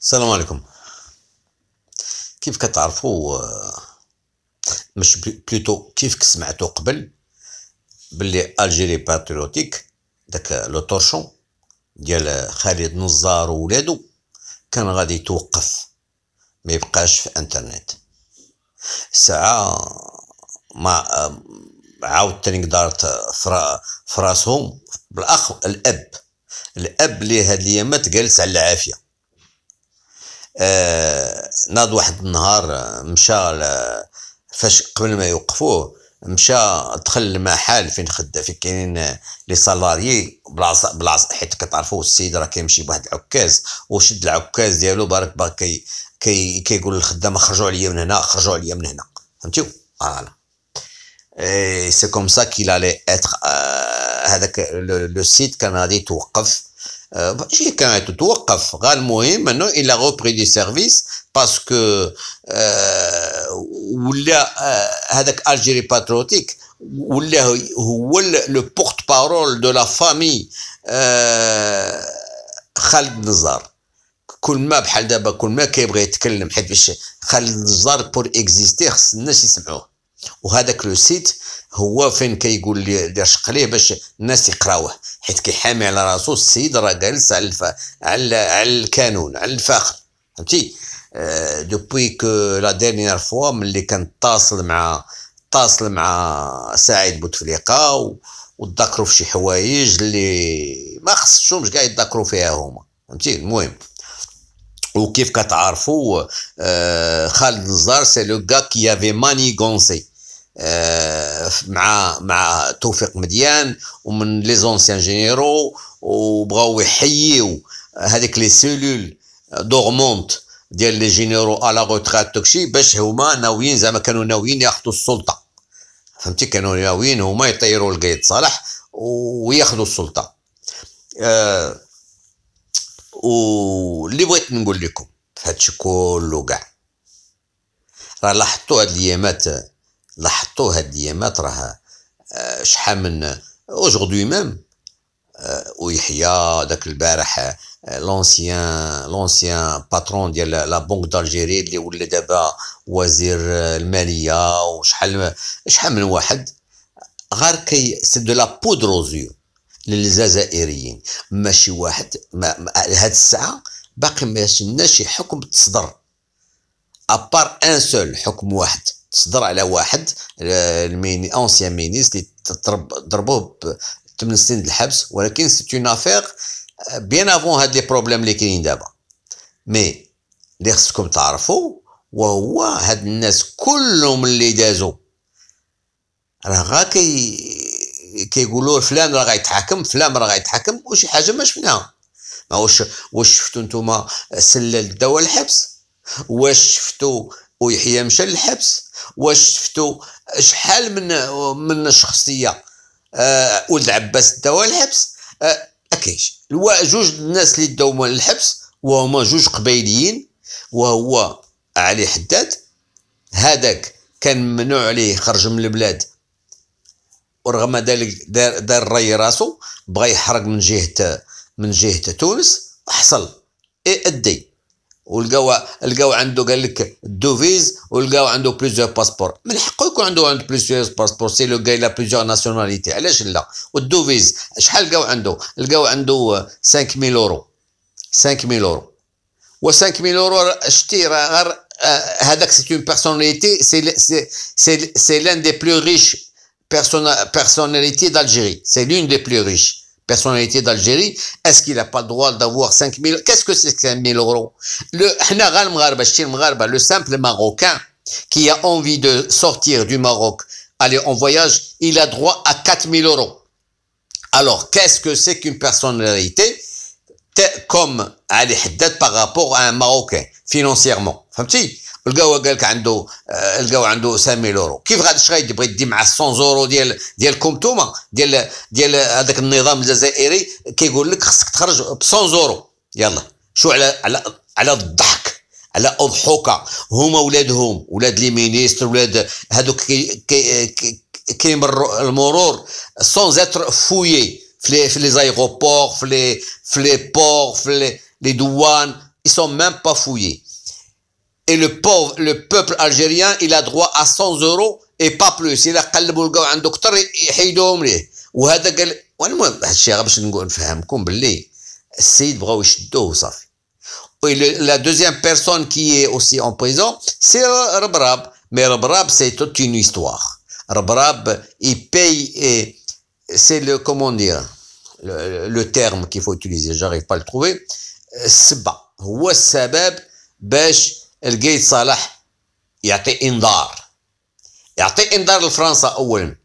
السلام عليكم كيف كتعرفوا آه، مش بلوتو كيف سمعتوا قبل باللي الجيري باتريوتيك داك لو تورشون ديال خالد نزار وولادو كان غادي يتوقف ما يبقاش في انترنت ساعة ما آه، عاود تاني دارت فراسهم بالاخ الاب الاب اللي هاد الايامات جالس على العافيه آه، ناض واحد النهار آه، مشى فاش قبل ما يوقفوه مشى دخل المحل فين خد فين كاينين لي سالاريي بلاصه بلاصه حيت كتعرفوا السيد راه كيمشي بواحد العكاز وشد العكاز ديالو بارك باكي كي كيقول كي للخدامه خرجوا عليا من هنا خرجوا عليا من هنا فهمتيو فوالا سي كوم سا ça qu'il اتر آه، هذاك لو سيت كان غادي يتوقف آه، شي كان يتوقف غا المهم انه الى غوبري دي سيرفيس باسكو ولا آه، هذاك الجيري باتروتيك ولا هو لو بورت بارول دو لا فامي خالد نزار كل ما بحال دابا كل ما كيبغي يتكلم حيت باش خالد نزار بور اكزيستي خص الناس يسمعوه وهذاك لو سيت هو فين كيقول كي لي ليه باش الناس يقراوه حيت كيحامي على راسو السيد راه جالس على الف... على على الكانون على الفاخر فهمتي آه، دوبوي كو لا ديرنيير فوا ملي كنتصل مع اتصل مع سعيد بوتفليقه و... وتذكروا في شي حوايج اللي ما خصهمش كاع يتذكروا فيها هما فهمتي المهم وكيف كتعرفوا آه، خالد نزار سي لو كا كي افي غونسي آه، مع مع توفيق مديان ومن لي زونسيان جينيرو وبغاو يحييو هذيك لي سيلول دورمونت ديال لي جينيرو على روتريت داكشي باش هما ناويين زعما كانوا ناويين ياخذوا السلطه فهمتي كانوا ناويين هما يطيروا القايد صالح وياخذوا السلطه أه واللي بغيت نقول لكم في هادشي كله كاع راه لاحظتوا هاد الايامات لاحظتوا هاد الايامات راه آه، شحال من اوجوردي آه، ميم ويحيى داك البارح لونسيان لونسيان باترون ديال لا بنك دالجيري اللي ولا دابا وزير الماليه وشحال شحال من واحد غير كي سي دو لا بودروزيو للجزائريين ماشي واحد ما, هاد الساعه باقي ما يشناش شي حكم تصدر ابار ان سول حكم واحد تصدر على واحد آه، الميني اونسيان مينيس اللي ضربوه ب 8 سنين الحبس ولكن سيت اون افير بيان افون هاد لي بروبليم اللي كاينين دابا مي اللي خصكم تعرفوا وهو هاد الناس كلهم اللي دازوا راه غا كي كيقولوا فلان راه غيتحاكم فلان راه غيتحاكم وشي حاجه ما شفناها ما واش واش شفتوا نتوما سلل الدواء الحبس واش شفتوا ويحيى مشى للحبس واش شفتوا شحال من من شخصيه آه ولد عباس داو الحبس آه كاينش جوج الناس اللي داو للحبس وهما جوج قبيليين وهو علي حداد هذاك كان ممنوع عليه خرج من البلاد ورغم ذلك دار دار الري راسو بغى يحرق من جهه من جهه تونس حصل اي ادي ولقاو لقاو عنده قال لك الدوفيز ولقاو عنده بليزيور باسبور من حقه يكون عنده عند بليزيور باسبور سي لو كاي لا بليزيور ناسيوناليتي علاش لا والدوفيز شحال لقاو عنده لقاو عنده 5000 اورو 5000 اورو و 5000 اورو شتي غير هذاك سي اون بيرسوناليتي سي سي سي لان دي بلو ريش personnalité d'Algérie. C'est l'une des plus riches personnalités d'Algérie. Est-ce qu'il n'a pas le droit d'avoir 5 000 Qu'est-ce que c'est que 5 000 euros le, le simple Marocain qui a envie de sortir du Maroc, aller en voyage, il a droit à 4 000 euros. Alors, qu'est-ce que c'est qu'une personnalité comme Ali Haddad par rapport à un Marocain financièrement لقاو قال لك عنده آه، لقاو عنده 5000 يورو كيف غادي شغا يبغي يدي مع 100 يورو ديال ديالكم كومتوما ديال ديال هذاك النظام الجزائري كيقول لك خصك تخرج ب 100 يورو يلا شو على على على الضحك على اضحوكه هما ولادهم ولاد لي مينيستر ولاد هذوك كي كي كيمروا المرور سون زاتر فويي في لي زايغوبور في لي في لي بور في لي دوان اي سون ميم با fouillés Et le pauvre, le peuple algérien, il a droit à 100 euros et pas plus. Il a قلبوا لقوا عند دكتور يحيدوهم ليه. وهذا قال والمهم un peu... باش نقول نفهمكم باللي السيد بغاو يشدوه وصافي. Et la deuxième personne qui est aussi en prison, c'est Rabrab. Mais Rabrab, c'est toute une histoire. Rabrab, il paye et c'est le, comment dire, le, terme qu'il faut utiliser, j'arrive pas à le trouver, Seba. Ou Sabab, Besh, الجيد صالح يعطي انذار يعطي انذار لفرنسا اولا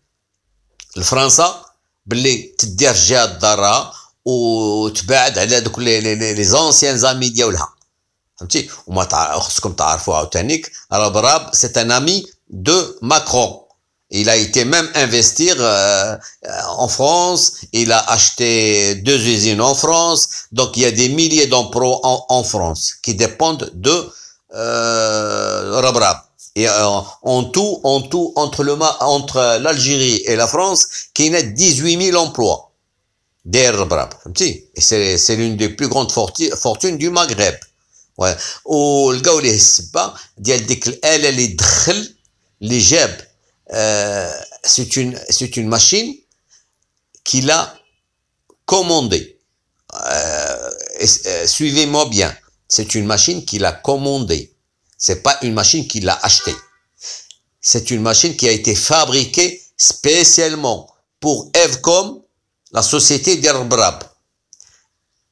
لفرنسا باللي تدير جهه الضاره وتبعد على دوك لي زونسيان زامي ديالها فهمتي وما خصكم تعرفوا عاوتانيك راه براب سي ان دو ماكرون Il a été même investir euh, euh, en France. Il a acheté deux usines en France. Donc, il y a des milliers d'emplois en, en, France qui dépendent de euh, euh, Et euh, en tout, en tout, entre l'Algérie et la France, qui net 18 000 emplois. Der Rabrab. Et c'est l'une des plus grandes fortunes du Maghreb. Ouais. une machine qui l'a commandé c'est euh, une euh, suivez-moi bien c'est une machine qu'il a commandée. C'est pas une machine qu'il a achetée. C'est une machine qui a été fabriquée spécialement pour Evcom, la société d'Erbrab,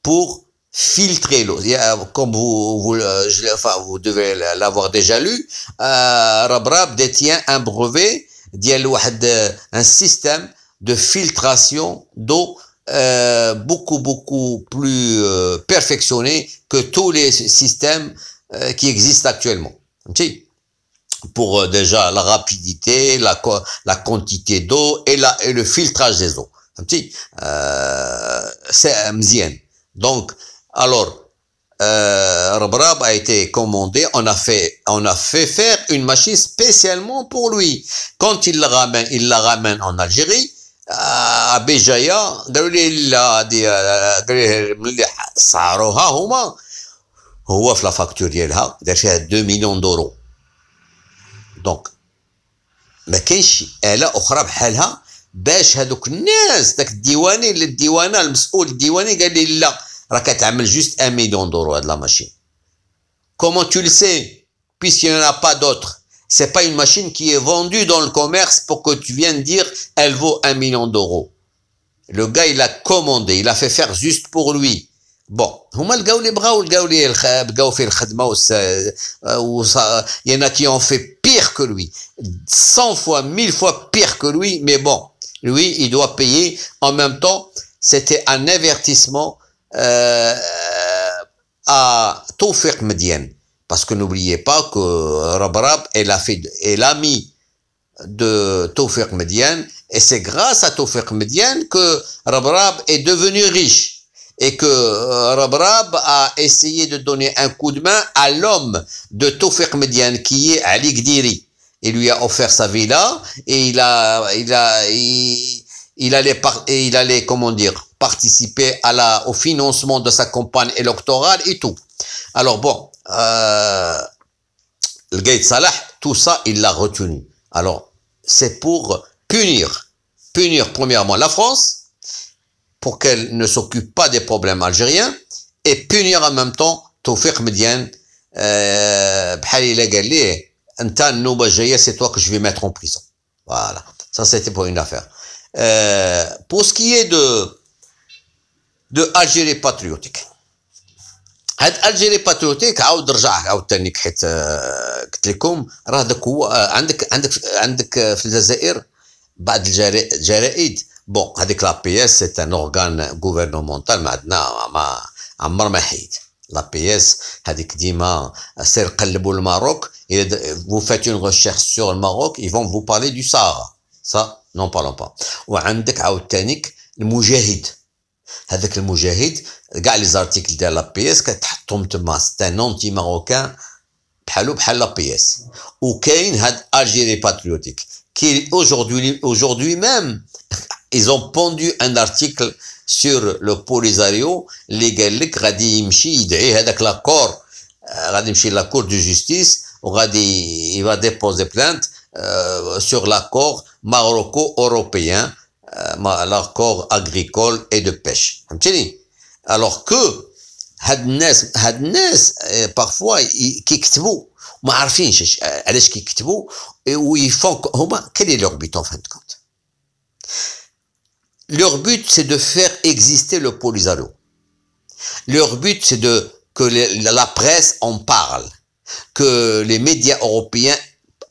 pour filtrer l'eau. Euh, comme vous, vous euh, devez l'avoir déjà lu, euh, détient un brevet, euh, un système de filtration d'eau euh, beaucoup, beaucoup plus euh, perfectionné que tous les systèmes euh, qui existent actuellement. Pour déjà la rapidité, la, la quantité d'eau et, le filtrage des eaux. Euh, C'est Mzien. Donc, alors, euh, a été commandé, on a fait, on a fait faire une machine spécialement pour lui. Quand il la ramène, il la ramène en Algérie. ابي آه، جايه داروا لي لا هادي داروا ملي سعروها هما هو في لافاكتور ديالها دار فيها 2 مليون دورو دونك ما كاينش اله اخرى بحالها باش هذوك الناس داك الديواني اللي الديوانه المسؤول الديواني قال لي لا راه كتعمل جوست 1 مليون دورو هاد لا ماشين كومون تو لسي بيسكو يون با دوتر C'est pas une machine qui est vendue dans le commerce pour que tu viennes dire elle vaut un million d'euros. Le gars, il l'a commandé, il l'a fait faire juste pour lui. Bon, euh, il y en a qui ont fait pire que lui Cent fois mille fois pire que lui mais bon lui il doit payer en même temps c'était un avertissement euh, à Taufir Mediane parce que n'oubliez pas que euh, Rabrab, est l'ami de Taufik Median, et c'est grâce à Taufik Median que Rabrab est devenu riche et que euh, Rabrab a essayé de donner un coup de main à l'homme de Taufik Median qui est Ali Gdiri. Il lui a offert sa villa et il a, il a, il, allait, il allait, comment dire, participer au financement de sa campagne électorale et tout. Alors bon, euh, le Gaïd Salah, tout ça, il l'a retenu. Alors, c'est pour punir, punir premièrement la France, pour qu'elle ne s'occupe pas des problèmes algériens, et punir en même temps Tawfiq Median, euh, c'est toi que je vais mettre en prison. Voilà, ça c'était pour une affaire. Euh, pour ce qui est de, de Algérie patriotique, هاد الجيري باتريوتيك عاود رجع عاود ثاني حيت آه، قلت لكم راه داك هو آه، عندك عندك عندك آه، في الجزائر بعض الجرائد بون هذيك لا بي اس سي ان اورغان غوفرنمونتال ما عندنا ما عمر ما حيد لا بي اس هذيك ديما سير قلبوا الماروك فو فات اون ريشيرش سور الماروك يفون فو بارلي دو سهارا سا نون بارلون با وعندك عاود ثاني المجاهد Hadak le Mujahid, des articles de la PS, ça t'hummet anti-marocain qui b'halou l'APS. PS. Ukraine a agi Patriotique, Qui aujourd'hui, aujourd'hui même, ils ont pendu un article sur le Polisario, l'égalité radimchi de et eh, Hadak la euh, la Cour de Justice où il va déposer plainte euh, sur l'accord maroco européen. Euh, leur corps agricole et de pêche. Alors que euh, parfois parfois, ils الناس بارفوا Je ne sais pas كيكتبوا ويفون هما كالي Et ils font leur but c'est de faire exister le Polisario. Leur but c'est de que la presse en parle, que les médias européens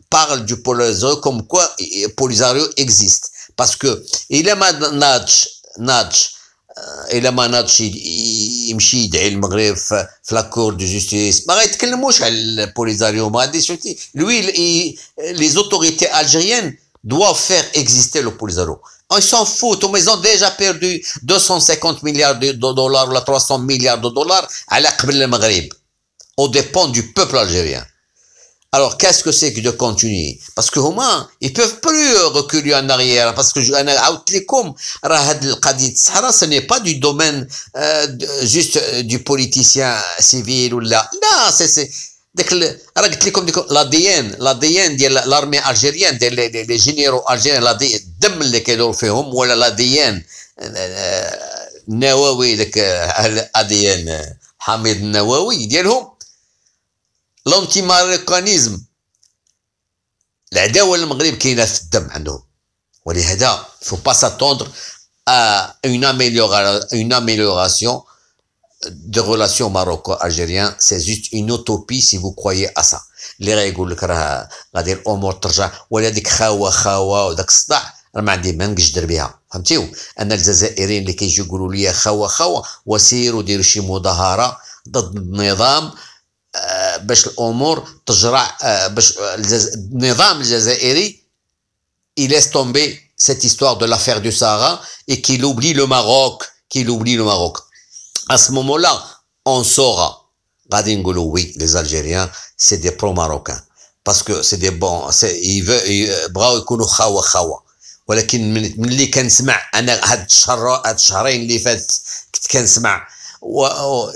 parlent du Polisario comme quoi euh, Polisario existe. Parce que euh, il a ناضش ناضش il a ناضش يمشي يدعي المغرب في لاكور دو جوستيس ما غيتكلموش على les ما m'a dit lui les autorités algériennes doivent faire exister le Polisario. Ils s'en foutent, mais ils ont déjà perdu 250 milliards de dollars ou 300 milliards de dollars à l'Aqbel le Maghreb, On dépens du peuple algérien. Alors, qu'est-ce que c'est que de continuer Parce que humains, ils peuvent plus euh, reculer en arrière. Parce que, ce n'est pas du domaine euh, juste euh, du politicien civil ou là. Non, c'est... L'ADN, l'ADN de l'armée algérienne, des les, les, les généraux algériens, l'ADN, ou اللي ou la ولا l'ADN النووي لك الADN ديالهم لونتي ماريكانيزم العداوه للمغرب كاينه في الدم عندهم ولهذا فو با ساتوندر اون اون اون امélioration دو relations ماروكو الجيريان سي جوست اون اوتوبي سي فو كرويي ا سا اللي راه يقول لك راه غادي الامور ترجع ولا ديك خاوه خاوه وداك الصداع راه ما عندي ما نقدر بها فهمتيو انا الجزائريين اللي كيجيو يقولوا لي خاوه خاوه وسيروا ديروا شي مظاهره ضد النظام آه، باش الامور تجرع آه، باش النظام الجزائري يلاس تومبي سيت هيستوار دو لافير دو سارا اي كي لوبلي لو ماروك كي لوبلي لو ماروك ا سمومون لا اون سورا غادي نقولوا وي لي الجيريان سي دي برو ماروكان باسكو سي دي بون سي بغاو يكونوا خاوه خاوه ولكن من اللي كنسمع انا هاد الشهر هاد الشهرين اللي فات كنت كنسمع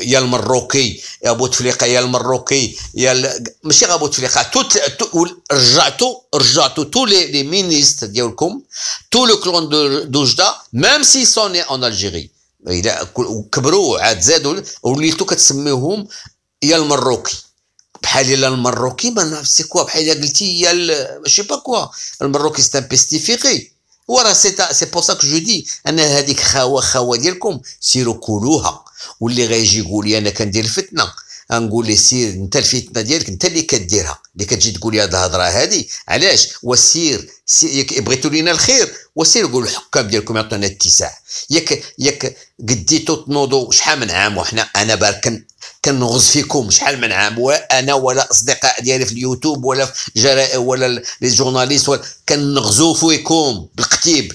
يا المروكي يا بوتفليقه يا المروكي يا ال... ماشي غير بوتفليقه توت رجعتوا رجعتوا تو لي لي مينيست ديالكم تو لو كلون دو, دوجدا ميم سي سوني ان الجيري الا كبروا عاد زادوا وليتو كتسميوهم يا المروكي بحال الا المروكي ما نعرف سي كوا بحال قلتي يا ماشي با كوا المروكي سي ان بيستيفيقي وراه سي سي بور سا كو جو دي ان هذيك خاوه خاوه ديالكم سيروا كلوها واللي غيجي يقول لي انا كندير الفتنه غنقول ليه سير انت الفتنه ديالك انت اللي كديرها اللي كتجي تقول لي هاد الهضره هذه علاش وسير بغيتوا لينا الخير وسير قول الحكام ديالكم يعطونا اتساع ياك ياك قديتو تنوضوا شحال من عام وحنا انا بارك كنغز فيكم شحال من عام وانا ولا اصدقاء ديالي في اليوتيوب ولا في الجرائد ولا لي جورناليست ولا كنغزو فيكم بالقتيب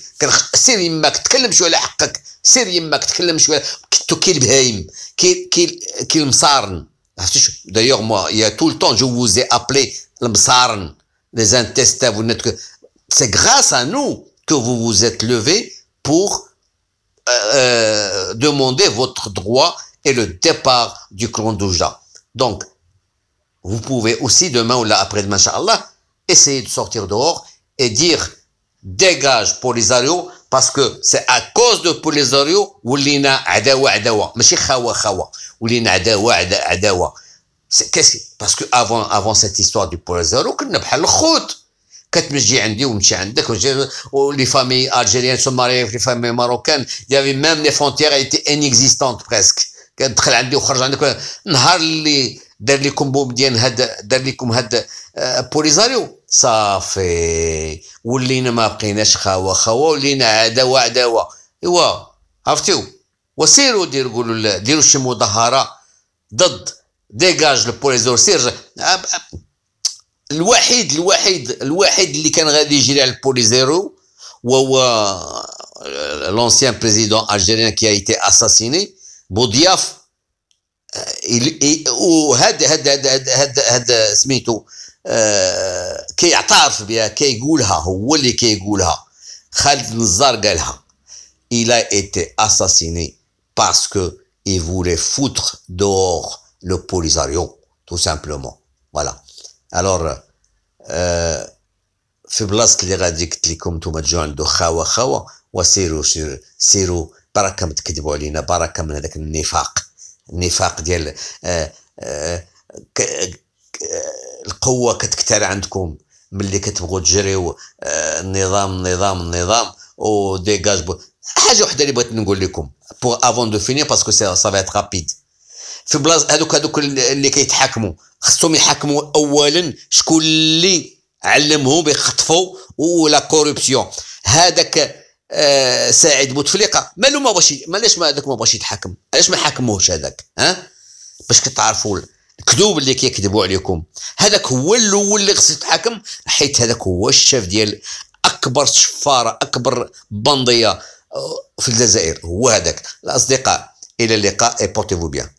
سير يماك تكلم شويه على حقك سير يماك تكلم شويه كنتو كي البهايم كي كي كي المصارن عرفتي دايوغ موا يا تو طون جو وزي ابلي المصارن لي زانتيستاف C'est grâce à nous que vous vous êtes levé pour euh, euh, demander votre droit et le départ du clan d'Ouja. Donc, vous pouvez aussi demain ou là après-demain, Inch'Allah, essayer de sortir dehors et dire dégage Polisario parce que c'est à cause de Polisario où l'ina adawa adawa, mais khawa khawa, où l'ina adawa adawa. Parce que avant, avant cette histoire du Polisario, pas le كتمجي عندي ومشي عندك ولي فامي الجيريان سو ماري في فامي ماروكان يافي ميم لي فونتيير ايتي انيكزيستونت بريسك كتدخل عندي وخرج عندك نهار اللي دار لكم بوم ديال هاد دار لكم هاد آه، بوليزاريو صافي ولينا ما بقيناش خاوه خاوه ولينا عداوه عداوه ايوا عرفتيو وسيروا ديروا قولوا ديروا شي مظاهره ضد ديجاج لبوليزور سير آه، آه، الوحيد الوحيد الوحيد اللي كان غادي يجري على البوليزيرو وهو l'ancien président algérien كي a été assassiné بودياف وهذا هذا هذا هذا هذا سميتو كيعترف بها كيقولها هو اللي كيقولها خالد النزار قالها il a été assassiné parce que il voulait foutre dehors le Polisario tout simplement voilà الور euh, في بلاصه اللي غادي قلت لكم نتوما تجوا عندو خاوه خاوه وسيروا سيروا بركه ما تكذبوا علينا بركه من هذاك النفاق النفاق ديال آه، آه، القوه كتكتر عندكم ملي كتبغوا تجريو آه، النظام النظام النظام وديجاج حاجه وحده اللي بغيت نقول لكم بور افون دو فيني باسكو سي سافا رابيد في بلاص هذوك هذوك اللي كيتحاكموا خصهم يحاكموا اولا شكون اللي علمهم يخطفوا ولا كوربسيون هذاك آه سعيد بوتفليقه مالو ما باش مالاش ما هذاك ما باش يتحاكم علاش ما حاكموهش هذاك ها باش كتعرفوا الكذوب اللي كيكذبوا عليكم هذاك هو الاول اللي خصو يتحاكم حيت هذاك هو الشاف ديال اكبر شفاره اكبر بنديه آه، في الجزائر هو هذاك الاصدقاء الى اللقاء اي بورتيفو بيان